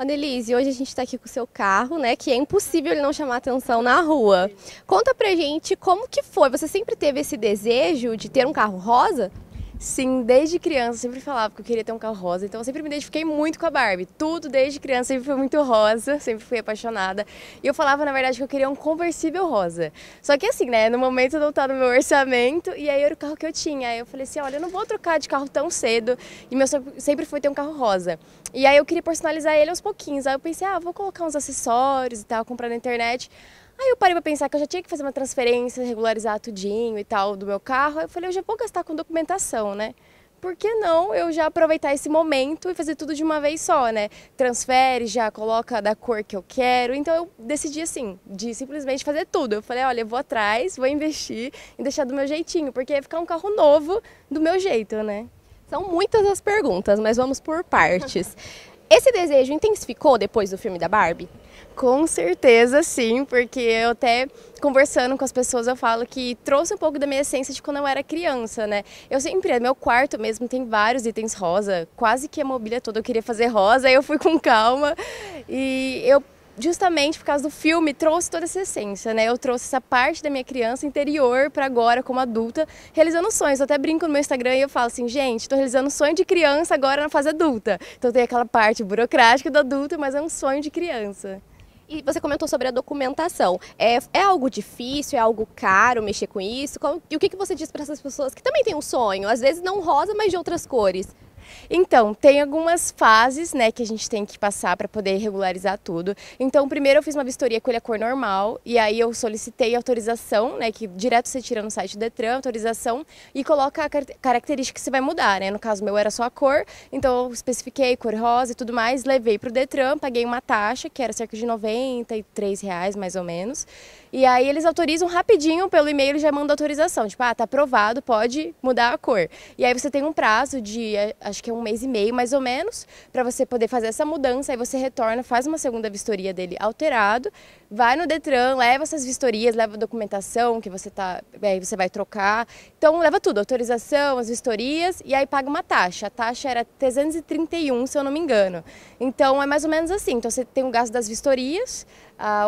Annelise, hoje a gente está aqui com o seu carro, né? Que é impossível ele não chamar atenção na rua. Conta pra gente como que foi. Você sempre teve esse desejo de ter um carro rosa? Sim, desde criança eu sempre falava que eu queria ter um carro rosa, então eu sempre me identifiquei muito com a Barbie. Tudo desde criança sempre foi muito rosa, sempre fui apaixonada. E eu falava, na verdade, que eu queria um conversível rosa. Só que assim, né, no momento não tá no meu orçamento, e aí era o carro que eu tinha. Aí eu falei assim, olha, eu não vou trocar de carro tão cedo, e meu sempre foi ter um carro rosa. E aí eu queria personalizar ele aos pouquinhos. Aí eu pensei, ah, vou colocar uns acessórios e tal, comprar na internet. Aí eu parei para pensar que eu já tinha que fazer uma transferência, regularizar tudinho e tal do meu carro. eu falei, eu já vou gastar com documentação, né? Por que não eu já aproveitar esse momento e fazer tudo de uma vez só, né? Transfere, já coloca da cor que eu quero. Então eu decidi assim, de simplesmente fazer tudo. Eu falei, olha, eu vou atrás, vou investir e deixar do meu jeitinho, porque ia ficar um carro novo do meu jeito, né? São muitas as perguntas, mas vamos por partes. Esse desejo intensificou depois do filme da Barbie? Com certeza sim, porque eu até conversando com as pessoas eu falo que trouxe um pouco da minha essência de quando eu era criança, né? Eu sempre, é meu quarto mesmo tem vários itens rosa, quase que a mobília toda eu queria fazer rosa, aí eu fui com calma e eu justamente por causa do filme, trouxe toda essa essência, né? Eu trouxe essa parte da minha criança interior para agora, como adulta, realizando sonhos. Eu até brinco no meu Instagram e eu falo assim, gente, estou realizando sonho de criança agora na fase adulta. Então tem aquela parte burocrática do adulto, mas é um sonho de criança. E você comentou sobre a documentação. É, é algo difícil, é algo caro mexer com isso? e o que, que você diz para essas pessoas que também têm um sonho? Às vezes não rosa, mas de outras cores. Então, tem algumas fases, né, que a gente tem que passar para poder regularizar tudo. Então, primeiro eu fiz uma vistoria com ele a cor normal e aí eu solicitei autorização, né, que direto você tira no site do Detran, autorização e coloca a car característica que você vai mudar, né? No caso meu era só a cor, então eu especifiquei cor rosa e tudo mais, levei pro Detran, paguei uma taxa que era cerca de 93 reais mais ou menos. E aí eles autorizam rapidinho pelo e-mail, eles já mandam autorização, tipo, ah, tá aprovado, pode mudar a cor. E aí você tem um prazo de eh, acho acho que é um mês e meio mais ou menos, para você poder fazer essa mudança, aí você retorna, faz uma segunda vistoria dele alterado, vai no Detran, leva essas vistorias, leva a documentação que você tá, é, aí você vai trocar. Então leva tudo, autorização, as vistorias e aí paga uma taxa. A taxa era 331, se eu não me engano. Então é mais ou menos assim. Então você tem o gasto das vistorias,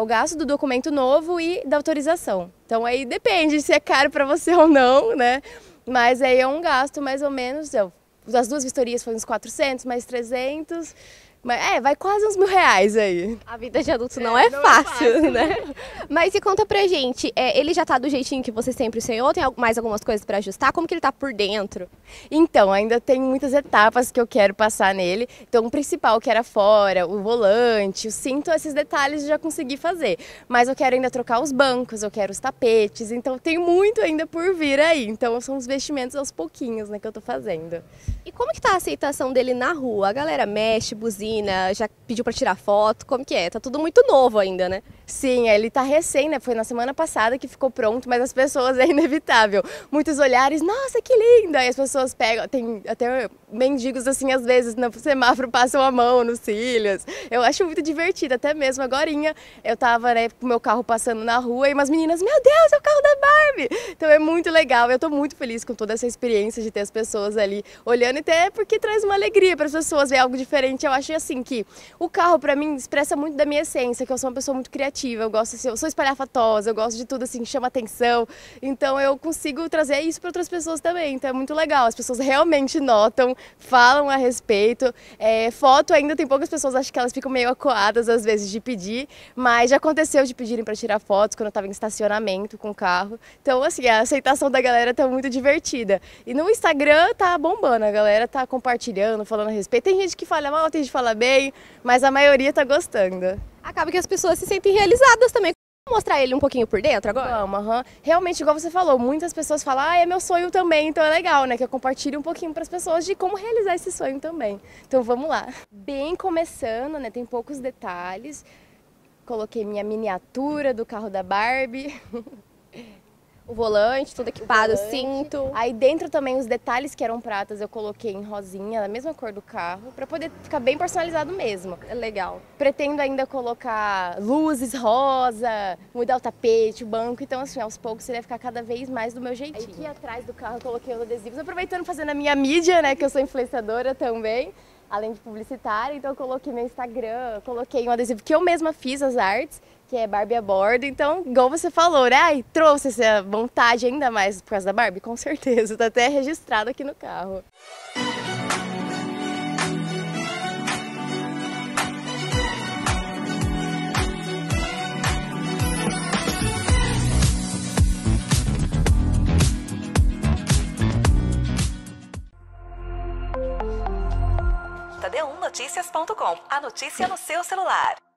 o gasto do documento novo e da autorização. Então aí depende se é caro para você ou não, né? Mas aí é um gasto mais ou menos, eu as duas vistorias foram uns 400, mais 300. Mas é, vai quase uns mil reais aí. A vida de adulto é, não, é, é, não fácil, é, fácil, né? né? Mas e conta pra gente, é, ele já tá do jeitinho que você sempre sonhou? Tem mais algumas coisas para ajustar? Como que ele tá por dentro? Então, ainda tem muitas etapas que eu quero passar nele. Então, o principal que era fora, o volante, o cinto, esses detalhes eu já consegui fazer. Mas eu quero ainda trocar os bancos, eu quero os tapetes. Então, tem muito ainda por vir aí. Então, são os vestimentos aos pouquinhos, né, que eu tô fazendo. E como que tá a aceitação dele na rua? A galera mexe, buzina? já pediu para tirar foto, como que é? Tá tudo muito novo ainda, né? Sim, é, ele está recém, né? Foi na semana passada que ficou pronto, mas as pessoas é inevitável. Muitos olhares, nossa, que linda! Aí as pessoas pegam, tem até mendigos assim, às vezes, no semáforo passam a mão nos cílios. Eu acho muito divertido, até mesmo agora Eu tava, né, com meu carro passando na rua e umas meninas, meu Deus, é o carro da Barbie! Então é muito legal, eu estou muito feliz com toda essa experiência de ter as pessoas ali olhando e até porque traz uma alegria para as pessoas ver algo diferente. Eu acho assim que o carro, para mim, expressa muito da minha essência, que eu sou uma pessoa muito criativa criativa, eu gosto assim, eu sou espalhafatosa, eu gosto de tudo assim, que chama atenção. Então eu consigo trazer isso para outras pessoas também. Então é muito legal. As pessoas realmente notam, falam a respeito. É, foto ainda tem poucas pessoas, acho que elas ficam meio acoadas às vezes de pedir, mas já aconteceu de pedirem para tirar fotos quando eu estava em estacionamento com o carro. Então assim, a aceitação da galera tá muito divertida. E no Instagram tá bombando, a galera tá compartilhando, falando a respeito. Tem gente que fala mal, tem gente que fala bem, mas a maioria tá gostando. Acaba que as pessoas se sentem realizadas também. Vamos mostrar ele um pouquinho por dentro agora? Vamos, uhum. Realmente, igual você falou, muitas pessoas falam, ah, é meu sonho também, então é legal, né? Que eu compartilhe um pouquinho para as pessoas de como realizar esse sonho também. Então vamos lá. Bem começando, né? Tem poucos detalhes. Coloquei minha miniatura do carro da Barbie. o volante, tudo equipado, o cinto. Aí dentro também os detalhes que eram pratas eu coloquei em rosinha, da mesma cor do carro, para poder ficar bem personalizado mesmo. É legal. Pretendo ainda colocar luzes rosa, mudar o tapete, o banco, então assim, aos poucos ele vai ficar cada vez mais do meu jeitinho. Aí aqui atrás do carro eu coloquei os adesivos, aproveitando fazendo a minha mídia, né, que eu sou influenciadora também além de publicitária, então eu coloquei meu Instagram, coloquei um adesivo que eu mesma fiz as artes, que é Barbie a bordo. Então, igual você falou, né? Ai, trouxe essa vontade ainda mais por causa da Barbie, com certeza. Tá até registrado aqui no carro. a notícia no seu celular.